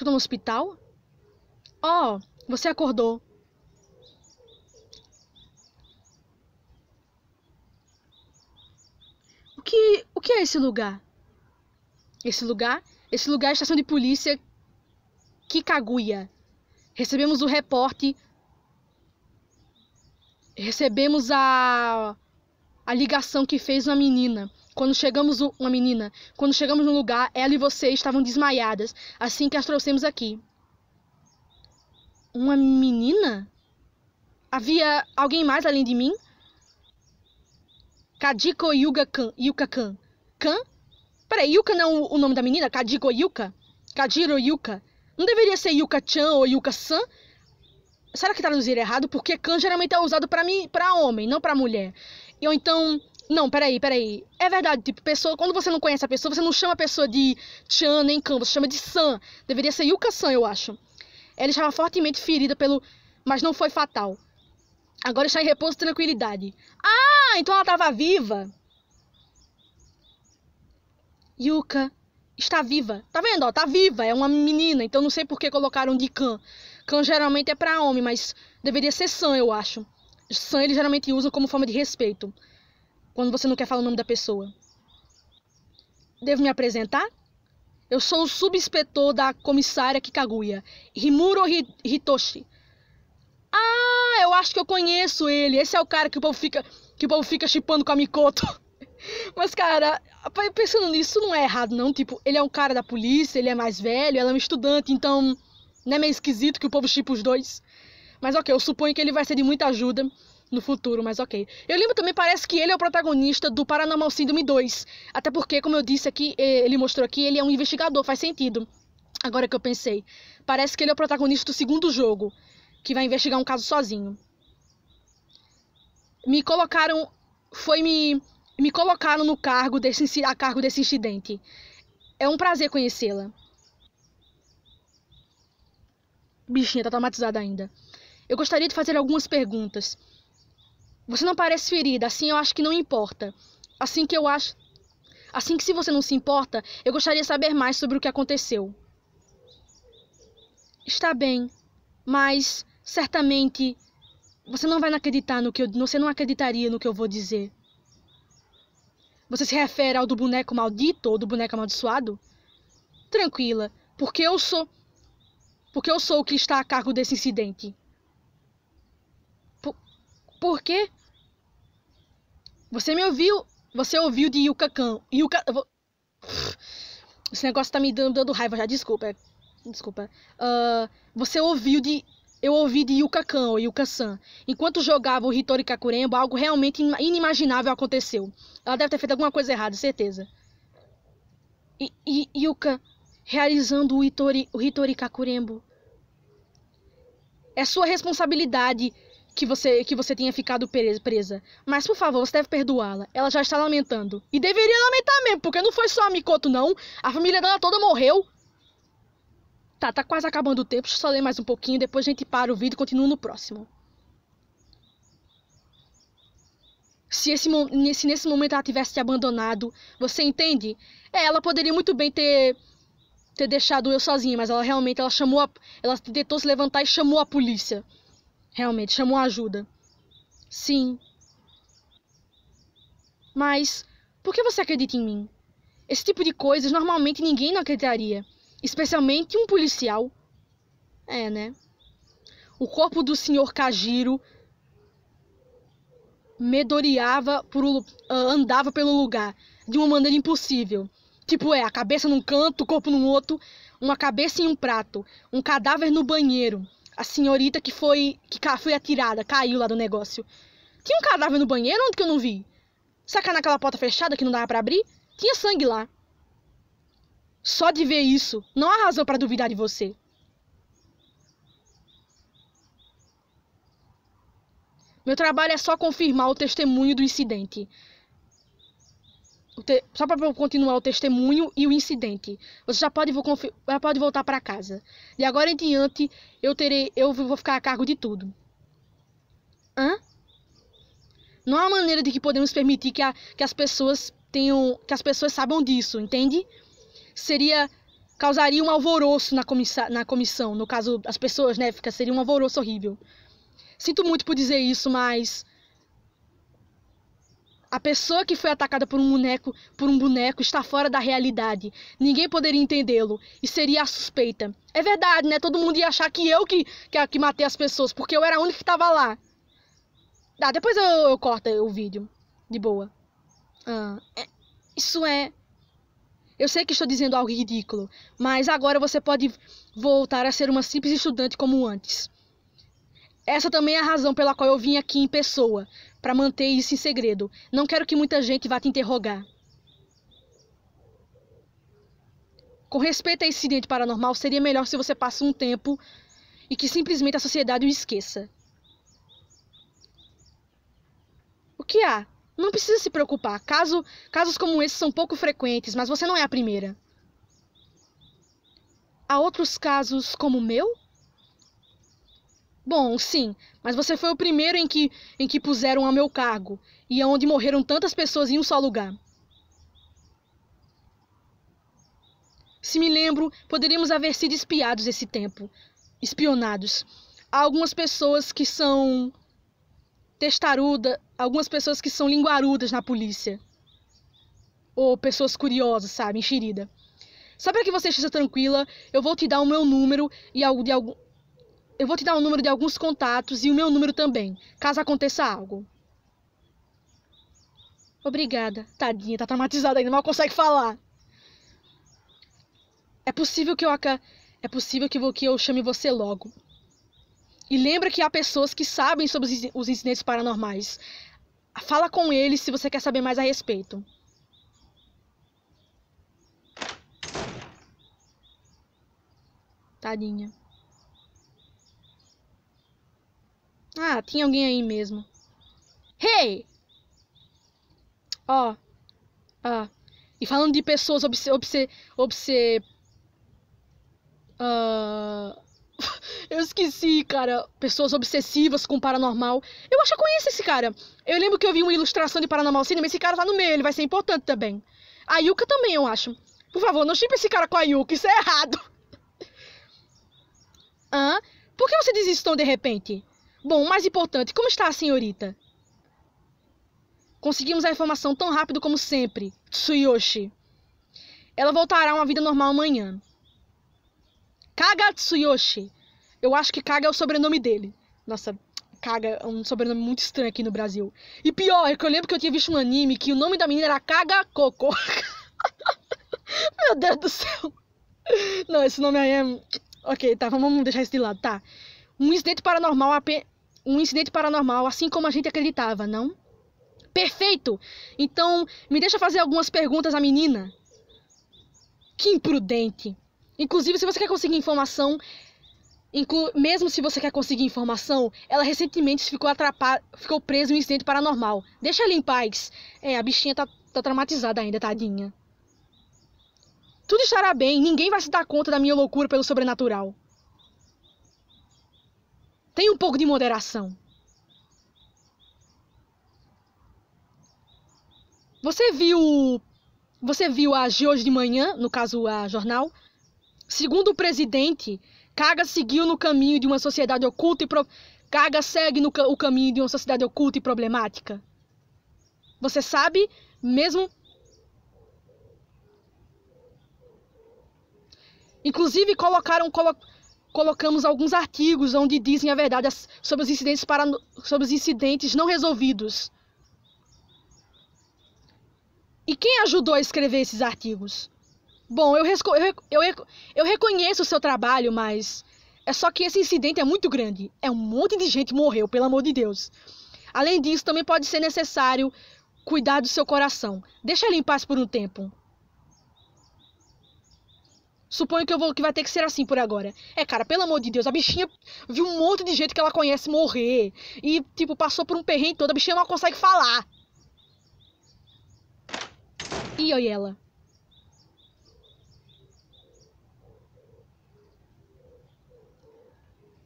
Estou no hospital? Oh, você acordou. O que, o que é esse lugar? Esse lugar? Esse lugar é a estação de polícia Kikaguya. Recebemos o reporte. Recebemos a, a ligação que fez uma menina. Quando chegamos, uma menina, quando chegamos no lugar, ela e você estavam desmaiadas, assim que as trouxemos aqui. Uma menina? Havia alguém mais além de mim? Kadiko Yuga Kan. Yuka Kan. Kan? Peraí, Yuka não é o nome da menina? Kadiko Yuka? Kadiro Yuka? Não deveria ser Yuka-chan ou Yuka-san? Será que traduzir errado? Porque Kan geralmente é usado para mim, para homem, não para mulher. Ou então, não, peraí, peraí. É verdade, tipo, pessoa, quando você não conhece a pessoa, você não chama a pessoa de Chan nem Kan, você chama de San. Deveria ser Yuka San, eu acho. Ela estava fortemente ferida pelo. Mas não foi fatal. Agora está em repouso e tranquilidade. Ah, então ela estava viva! Yuka está viva. Tá vendo? Ó, tá viva. É uma menina, então não sei por que colocaram de Kan. Kan geralmente é para homem, mas deveria ser San, eu acho. San eles geralmente usam como forma de respeito quando você não quer falar o nome da pessoa? Devo me apresentar? Eu sou o subinspetor da comissária Kikaguya, Himuro Hitoshi. Ah, eu acho que eu conheço ele. Esse é o cara que o povo fica, que o povo fica chipando com a Mikoto. Mas, cara, pensando nisso, não é errado, não. Tipo, ele é um cara da polícia, ele é mais velho, ela é um estudante, então não é meio esquisito que o povo chipa os dois. Mas ok, eu suponho que ele vai ser de muita ajuda no futuro, mas ok. Eu lembro também, parece que ele é o protagonista do Paranormal Síndrome 2. Até porque, como eu disse aqui, eh, ele mostrou aqui, ele é um investigador, faz sentido. Agora que eu pensei. Parece que ele é o protagonista do segundo jogo, que vai investigar um caso sozinho. Me colocaram. Foi me. Me colocaram no cargo desse, a cargo desse incidente. É um prazer conhecê-la. Bichinha, tá traumatizada ainda. Eu gostaria de fazer algumas perguntas. Você não parece ferida, assim eu acho que não importa. Assim que eu acho. Assim que se você não se importa, eu gostaria de saber mais sobre o que aconteceu. Está bem, mas certamente você não vai acreditar no que eu, você não acreditaria no que eu vou dizer. Você se refere ao do boneco maldito ou do boneco amaldiçoado? Tranquila, porque eu sou porque eu sou o que está a cargo desse incidente. Por, por quê? Você me ouviu? Você ouviu de Yuka Khan. Yuka... Vou... Esse negócio tá me dando, dando raiva já, desculpa. É, desculpa. Uh, você ouviu de... Eu ouvi de Yuka Khan ou Yuka San. Enquanto jogava o Hitori Kakurembo, algo realmente inimaginável aconteceu. Ela deve ter feito alguma coisa errada, certeza. E, e Yuka realizando o Hitori, o Hitori Kakurembo. É sua responsabilidade que você que você tenha ficado presa. Mas por favor, você deve perdoá-la. Ela já está lamentando. E deveria lamentar mesmo, porque não foi só a Mikoto não. A família dela toda morreu. Tá, tá quase acabando o tempo. Deixa eu só ler mais um pouquinho, depois a gente para o vídeo e continua no próximo. Se, esse, se nesse momento ela tivesse te abandonado, você entende? É, ela poderia muito bem ter ter deixado eu sozinha, mas ela realmente ela chamou a, ela tentou se levantar e chamou a polícia. Realmente, chamou ajuda. Sim. Mas por que você acredita em mim? Esse tipo de coisas normalmente ninguém não acreditaria, especialmente um policial. É, né? O corpo do Sr. Kajiro medoreava por uh, andava pelo lugar de uma maneira impossível. Tipo, é, a cabeça num canto, o corpo num outro, uma cabeça em um prato, um cadáver no banheiro a senhorita que foi que foi atirada, caiu lá do negócio. Tinha um cadáver no banheiro onde que eu não vi? Saca naquela porta fechada que não dava para abrir? Tinha sangue lá. Só de ver isso, não há razão para duvidar de você. Meu trabalho é só confirmar o testemunho do incidente te... só para eu continuar o testemunho e o incidente. Você já pode, já pode voltar para casa. De agora em diante, eu terei, eu vou ficar a cargo de tudo. Hã? Não há maneira de que podemos permitir que, a, que as pessoas tenham, que as pessoas saibam disso, entende? Seria causaria um alvoroço na, comissa, na comissão, no caso as pessoas, né, fica seria um alvoroço horrível. Sinto muito por dizer isso, mas a pessoa que foi atacada por um boneco, por um boneco está fora da realidade. Ninguém poderia entendê-lo e seria a suspeita. É verdade, né? Todo mundo ia achar que eu que, que, que matei as pessoas, porque eu era a única que estava lá. Ah, depois eu, eu corto o vídeo. De boa. Ah, é, isso é. Eu sei que estou dizendo algo ridículo, mas agora você pode voltar a ser uma simples estudante como antes. Essa também é a razão pela qual eu vim aqui em pessoa, para manter isso em segredo. Não quero que muita gente vá te interrogar. Com respeito a esse incidente paranormal, seria melhor se você passasse um tempo e que simplesmente a sociedade o esqueça. O que há? Não precisa se preocupar. Caso, casos como esse são pouco frequentes, mas você não é a primeira. Há outros casos como o meu? Bom, sim, mas você foi o primeiro em que, em que puseram a meu cargo, e é onde morreram tantas pessoas em um só lugar. Se me lembro, poderíamos haver sido espiados esse tempo. Espionados. Há algumas pessoas que são testaruda, algumas pessoas que são linguarudas na polícia. Ou pessoas curiosas, sabe, enxerida. Só para que você esteja tranquila, eu vou te dar o meu número e algo de algum eu vou te dar o número de alguns contatos e o meu número também, caso aconteça algo. Obrigada. Tadinha, tá traumatizada ainda, mal consegue falar. É possível que eu aca... é possível que eu, que eu chame você logo. E lembra que há pessoas que sabem sobre os incidentes paranormais. Fala com eles se você quer saber mais a respeito. Tadinha. Ah, tinha alguém aí mesmo. Hey! Ó. Oh. Ah. E falando de pessoas obse... obse... obse... Uh... Eu esqueci, cara. Pessoas obsessivas com paranormal. Eu acho que eu conheço esse cara. Eu lembro que eu vi uma ilustração de paranormal cinema. Esse cara tá no meio, ele vai ser importante também. A Yuka também, eu acho. Por favor, não chipe esse cara com a Yuka, isso é errado. Hã? Por que você desistiu de repente? Bom, o mais importante, como está a senhorita? Conseguimos a informação tão rápido como sempre, Tsuyoshi. Ela voltará a uma vida normal amanhã. Kaga Tsuyoshi. Eu acho que Kaga é o sobrenome dele. Nossa, Kaga é um sobrenome muito estranho aqui no Brasil. E pior, é que eu lembro que eu tinha visto um anime que o nome da menina era Kaga Coco. Meu Deus do céu. Não, esse nome aí é. Ok, tá, vamos deixar isso de lado, tá. Um incidente paranormal apenas um incidente paranormal, assim como a gente acreditava, não? Perfeito! Então, me deixa fazer algumas perguntas à menina. Que imprudente! Inclusive, se você quer conseguir informação, inclu... mesmo se você quer conseguir informação, ela recentemente ficou, ficou presa em um incidente paranormal. Deixa ela em paz. É, a bichinha tá, tá traumatizada ainda, tadinha. Tudo estará bem, ninguém vai se dar conta da minha loucura pelo sobrenatural. Tem um pouco de moderação. Você viu. Você viu a de hoje de manhã, no caso a jornal? Segundo o presidente, Kaga seguiu no caminho de uma sociedade oculta e. Pro... Kaga segue no, o caminho de uma sociedade oculta e problemática. Você sabe, mesmo. Inclusive, colocaram. Colo colocamos alguns artigos onde dizem a verdade sobre os incidentes, para, sobre os incidentes não resolvidos. E quem ajudou a escrever esses artigos? Bom, eu, eu, eu, reconheço o seu trabalho, mas é só que esse incidente é muito grande. É um monte de gente morreu, pelo amor de Deus. Além disso, também pode ser necessário cuidar do seu coração. Deixa ele em paz por um tempo. Suponho que eu vou que vai ter que ser assim por agora. É, cara, pelo amor de Deus, a bichinha viu um monte de gente que ela conhece morrer. E, tipo, passou por um perrengue todo, a bichinha não consegue falar. E olha ela.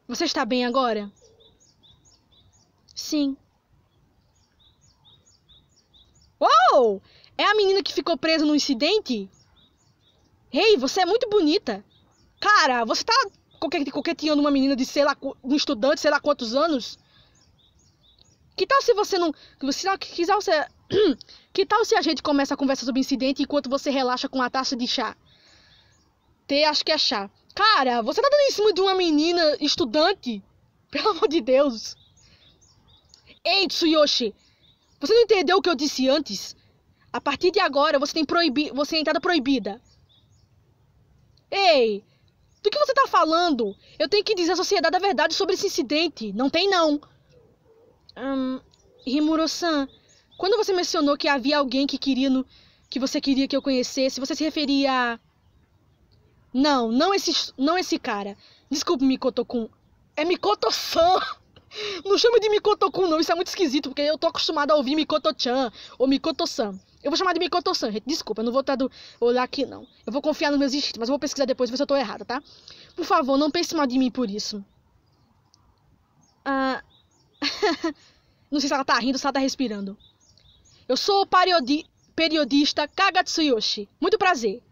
Você está bem agora? Sim. Uou! É a menina que ficou presa no incidente? Ei, hey, você é muito bonita. Cara, você tá coqueteando uma menina de, sei lá, um estudante, sei lá quantos anos? Que tal se você não. Que tal se, que tal se a gente começa a conversa sobre o incidente enquanto você relaxa com a taça de chá? T, acho que é chá. Cara, você tá dando em cima de uma menina estudante? Pelo amor de Deus. Ei, Tsuyoshi! Você não entendeu o que eu disse antes? A partir de agora, você tem proibi... você é entrada proibida. Ei, do que você está falando? Eu tenho que dizer à sociedade a verdade sobre esse incidente. Não tem, não. Hum, Rimuro-san, quando você mencionou que havia alguém que queria no... que você queria que eu conhecesse, você se referia a... Não, não esse, não esse cara. Desculpe, Mikoto-kun. É Mikoto-san! Não chame de Mikoto-kun, não. Isso é muito esquisito, porque eu tô acostumado a ouvir Mikoto-chan ou Mikoto-san. Eu vou chamar de micotossan, gente. Desculpa, eu não vou tradu olhar aqui, não. Eu vou confiar nos meus instintos, mas eu vou pesquisar depois ver se eu tô errada, tá? Por favor, não pense mal de mim por isso. Ah... não sei se ela tá rindo ou se ela tá respirando. Eu sou o periodi periodista Kagatsuyoshi. Muito prazer.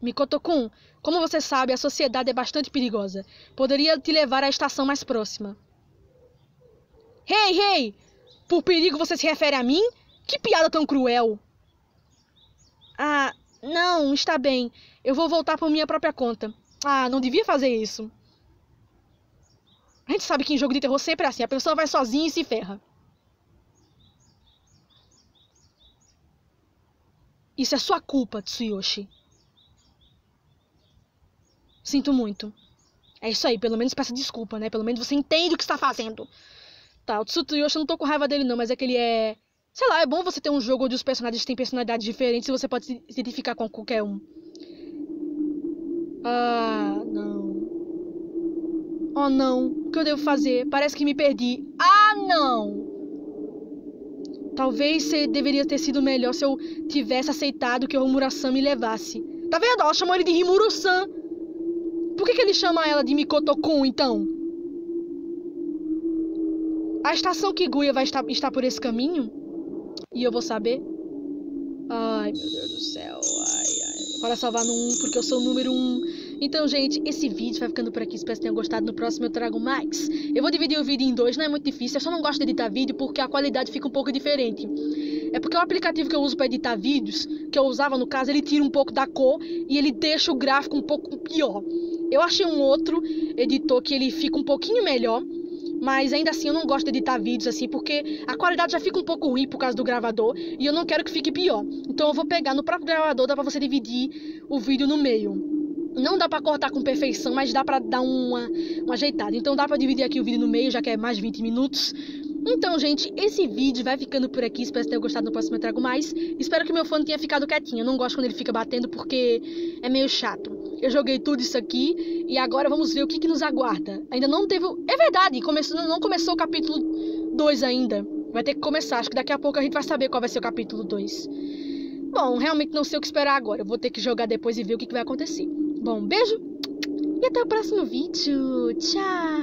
Mikoto-kun, como você sabe, a sociedade é bastante perigosa. Poderia te levar à estação mais próxima. Hey, hey! Por perigo você se refere a mim? Que piada tão cruel! Ah, não, está bem. Eu vou voltar por minha própria conta. Ah, não devia fazer isso. A gente sabe que em jogo de terror sempre é assim: a pessoa vai sozinha e se ferra. Isso é sua culpa, Tsuyoshi. Sinto muito. É isso aí, pelo menos peça desculpa, né? Pelo menos você entende o que está fazendo. Tá, o Tsutsuyoshi eu não tô com raiva dele não, mas é que ele é... Sei lá, é bom você ter um jogo onde os personagens têm personalidades diferentes e você pode se identificar com qualquer um. Ah, não. Oh, não. O que eu devo fazer? Parece que me perdi. Ah, não! Talvez você deveria ter sido melhor se eu tivesse aceitado que o Homura-san me levasse. Tá vendo? Ela chamou ele de Himuro-san. Por que, que ele chama ela de Mikotokun, então? A estação Kiguya vai estar, estar por esse caminho? E eu vou saber? Ai, meu Deus do céu. Ai, ai. Para salvar no 1, porque eu sou o número 1. Então, gente, esse vídeo vai ficando por aqui. Espero que tenham gostado. No próximo eu trago mais. Eu vou dividir o vídeo em dois, não é muito difícil. Eu só não gosto de editar vídeo porque a qualidade fica um pouco diferente. É porque o aplicativo que eu uso para editar vídeos, que eu usava no caso, ele tira um pouco da cor e ele deixa o gráfico um pouco pior. Eu achei um outro editor que ele fica um pouquinho melhor mas ainda assim eu não gosto de editar vídeos assim, porque a qualidade já fica um pouco ruim por causa do gravador e eu não quero que fique pior. Então eu vou pegar no próprio gravador, dá pra você dividir o vídeo no meio. Não dá para cortar com perfeição, mas dá para dar uma, uma ajeitada. Então dá para dividir aqui o vídeo no meio, já que é mais 20 minutos. Então, gente, esse vídeo vai ficando por aqui. Espero que tenham gostado. No próximo eu trago mais. Espero que meu fone tenha ficado quietinho. Eu não gosto quando ele fica batendo porque é meio chato eu joguei tudo isso aqui e agora vamos ver o que, que nos aguarda. Ainda não teve. É verdade, começou, não começou o capítulo 2 ainda. Vai ter que começar, acho que daqui a pouco a gente vai saber qual vai ser o capítulo 2. Bom, realmente não sei o que esperar agora. Eu vou ter que jogar depois e ver o que, que vai acontecer. Bom, beijo e até o próximo vídeo. Tchau!